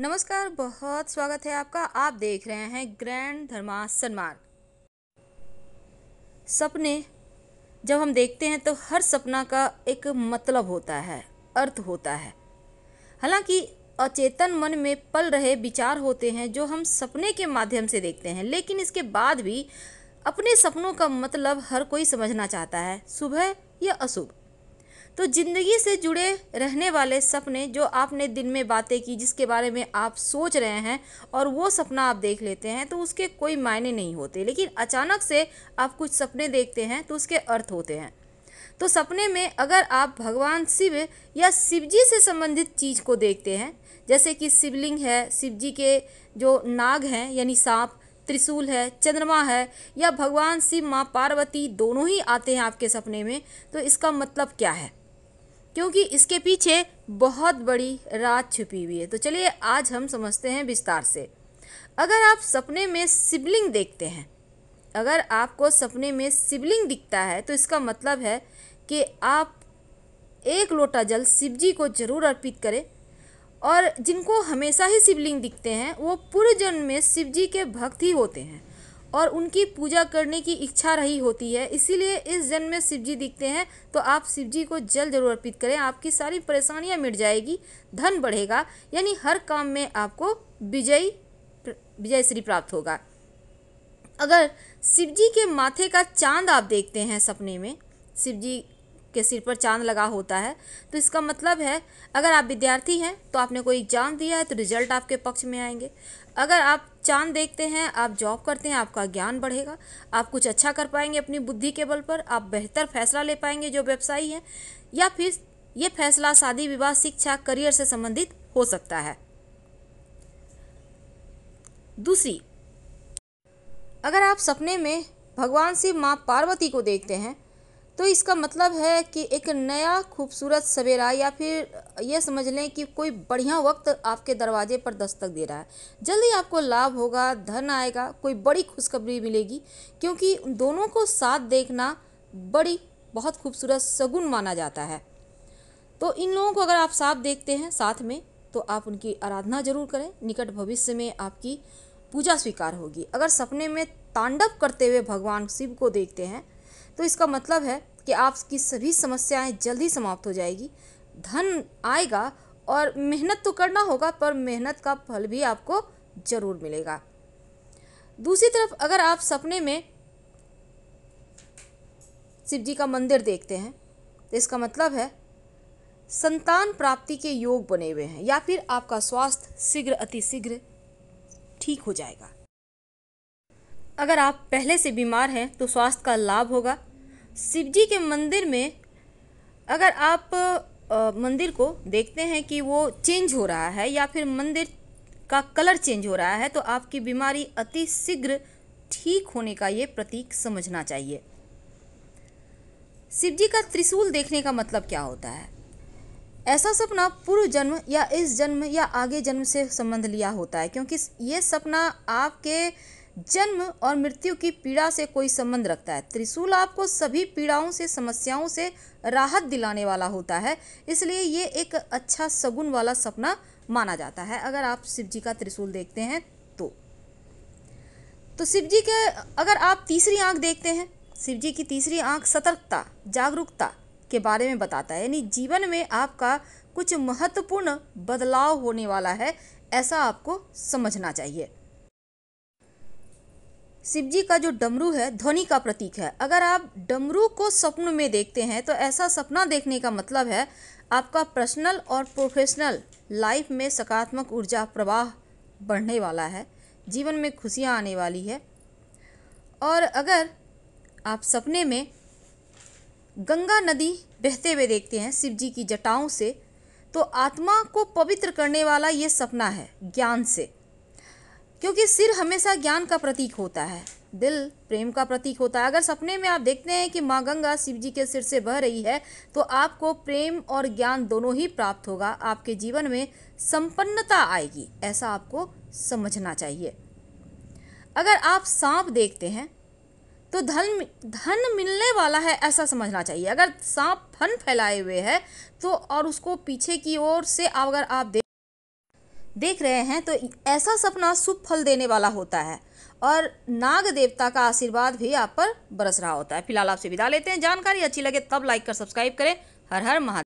नमस्कार बहुत स्वागत है आपका आप देख रहे हैं ग्रैंड धर्मा सन्मार्ग सपने जब हम देखते हैं तो हर सपना का एक मतलब होता है अर्थ होता है हालांकि अचेतन मन में पल रहे विचार होते हैं जो हम सपने के माध्यम से देखते हैं लेकिन इसके बाद भी अपने सपनों का मतलब हर कोई समझना चाहता है सुबह या अशुभ तो ज़िंदगी से जुड़े रहने वाले सपने जो आपने दिन में बातें की जिसके बारे में आप सोच रहे हैं और वो सपना आप देख लेते हैं तो उसके कोई मायने नहीं होते लेकिन अचानक से आप कुछ सपने देखते हैं तो उसके अर्थ होते हैं तो सपने में अगर आप भगवान शिव या शिवजी से संबंधित चीज़ को देखते हैं जैसे कि शिवलिंग है जी के जो नाग हैं यानी सांप त्रिशूल है चंद्रमा है या भगवान शिव माँ पार्वती दोनों ही आते हैं आपके सपने में तो इसका मतलब क्या है क्योंकि इसके पीछे बहुत बड़ी रात छुपी हुई है तो चलिए आज हम समझते हैं विस्तार से अगर आप सपने में सिबलिंग देखते हैं अगर आपको सपने में सिबलिंग दिखता है तो इसका मतलब है कि आप एक लोटा जल शिवजी को जरूर अर्पित करें और जिनको हमेशा ही शिवलिंग दिखते हैं वो पूर्व जन्म में शिवजी के भक्त ही होते हैं और उनकी पूजा करने की इच्छा रही होती है इसीलिए इस जन्म में शिव जी दिखते हैं तो आप शिव जी को जल जरूर अर्पित करें आपकी सारी परेशानियां मिट जाएगी धन बढ़ेगा यानी हर काम में आपको विजयी विजय श्री प्राप्त होगा अगर शिव जी के माथे का चांद आप देखते हैं सपने में शिव जी के सिर पर चांद लगा होता है तो इसका मतलब है अगर आप विद्यार्थी हैं तो आपने कोई एग्ज़ाम दिया है तो रिजल्ट आपके पक्ष में आएंगे अगर आप चांद देखते हैं आप जॉब करते हैं आपका ज्ञान बढ़ेगा आप कुछ अच्छा कर पाएंगे अपनी बुद्धि के बल पर आप बेहतर फैसला ले पाएंगे जो व्यवसायी हैं या फिर ये फैसला शादी विवाह शिक्षा करियर से संबंधित हो सकता है दूसरी अगर आप सपने में भगवान शिव माँ पार्वती को देखते हैं तो इसका मतलब है कि एक नया खूबसूरत सवेरा या फिर यह समझ लें कि कोई बढ़िया वक्त आपके दरवाजे पर दस्तक दे रहा है जल्दी आपको लाभ होगा धन आएगा कोई बड़ी खुशखबरी मिलेगी क्योंकि दोनों को साथ देखना बड़ी बहुत खूबसूरत सगुन माना जाता है तो इन लोगों को अगर आप साथ देखते हैं साथ में तो आप उनकी आराधना जरूर करें निकट भविष्य में आपकी पूजा स्वीकार होगी अगर सपने में तांडव करते हुए भगवान शिव को देखते हैं तो इसका मतलब है कि आपकी सभी समस्याएं जल्दी समाप्त हो जाएगी धन आएगा और मेहनत तो करना होगा पर मेहनत का फल भी आपको ज़रूर मिलेगा दूसरी तरफ अगर आप सपने में शिव जी का मंदिर देखते हैं तो इसका मतलब है संतान प्राप्ति के योग बने हुए हैं या फिर आपका स्वास्थ्य शीघ्र अतिशीघ्र ठीक हो जाएगा अगर आप पहले से बीमार हैं तो स्वास्थ्य का लाभ होगा शिव जी के मंदिर में अगर आप आ, मंदिर को देखते हैं कि वो चेंज हो रहा है या फिर मंदिर का कलर चेंज हो रहा है तो आपकी बीमारी अति शीघ्र ठीक होने का ये प्रतीक समझना चाहिए शिव जी का त्रिशूल देखने का मतलब क्या होता है ऐसा सपना पूर्व जन्म या इस जन्म या आगे जन्म से संबंध लिया होता है क्योंकि ये सपना आपके जन्म और मृत्यु की पीड़ा से कोई संबंध रखता है त्रिशूल आपको सभी पीड़ाओं से समस्याओं से राहत दिलाने वाला होता है इसलिए ये एक अच्छा सगुन वाला सपना माना जाता है अगर आप शिव जी का त्रिशूल देखते हैं तो तो शिव जी के अगर आप तीसरी आंख देखते हैं शिव जी की तीसरी आंख सतर्कता जागरूकता के बारे में बताता है यानी जीवन में आपका कुछ महत्वपूर्ण बदलाव होने वाला है ऐसा आपको समझना चाहिए शिव जी का जो डमरू है ध्वनि का प्रतीक है अगर आप डमरू को स्वप्न में देखते हैं तो ऐसा सपना देखने का मतलब है आपका पर्सनल और प्रोफेशनल लाइफ में सकारात्मक ऊर्जा प्रवाह बढ़ने वाला है जीवन में खुशियाँ आने वाली है और अगर आप सपने में गंगा नदी बहते हुए देखते हैं शिव जी की जटाओं से तो आत्मा को पवित्र करने वाला ये सपना है ज्ञान से क्योंकि सिर हमेशा ज्ञान का प्रतीक होता है दिल प्रेम का प्रतीक होता है अगर सपने में आप देखते हैं कि माँ गंगा शिव जी के सिर से बह रही है तो आपको प्रेम और ज्ञान दोनों ही प्राप्त होगा आपके जीवन में संपन्नता आएगी ऐसा आपको समझना चाहिए अगर आप सांप देखते हैं तो धन धन मिलने वाला है ऐसा समझना चाहिए अगर सांप फन फैलाए हुए है तो और उसको पीछे की ओर से अगर आप देख देख रहे हैं तो ऐसा सपना शुभ फल देने वाला होता है और नाग देवता का आशीर्वाद भी आप पर बरस रहा होता है फिलहाल आपसे विदा लेते हैं जानकारी अच्छी लगे तब लाइक कर सब्सक्राइब करें हर हर महा